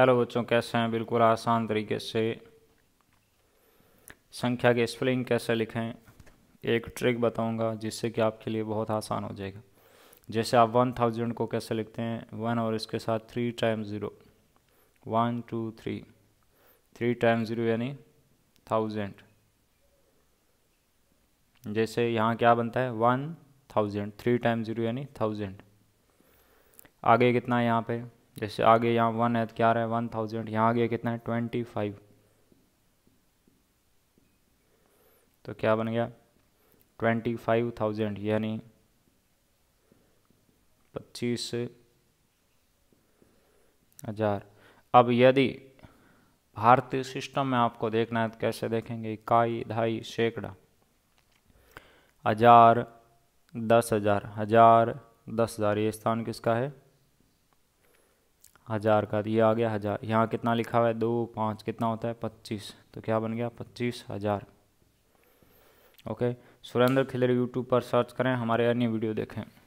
hello बच्चों कैसे हैं बिल्कुल आसान तरीके से संख्या के स्पेलिंग कैसे लिखें एक ट्रिक बताऊंगा जिससे कि आपके लिए बहुत आसान हो जाएगा जैसे आप वन थाउजेंड को कैसे लिखते हैं वन और इसके साथ three time zero one two three three time zero यानी थाउजेंड जैसे यहाँ क्या बनता है one thousand three time zero यानी थाउजेंड आगे कितना है यहाँ पर जैसे आगे यहाँ वन है तो क्या रहा है वन थाउजेंड यहाँ आगे कितना है ट्वेंटी फाइव तो क्या बन गया ट्वेंटी फाइव थाउजेंड यानी पच्चीस हजार अब यदि भारतीय सिस्टम में आपको देखना है तो कैसे देखेंगे इकाई ढाई सैकड़ा हजार दस हजार हजार दस हजार ये स्थान किसका है हज़ार का ये आ गया हज़ार यहाँ कितना लिखा हुआ है दो पाँच कितना होता है पच्चीस तो क्या बन गया पच्चीस हज़ार ओके सुरेंद्र खिलर यूट्यूब पर सर्च करें हमारे अन्य वीडियो देखें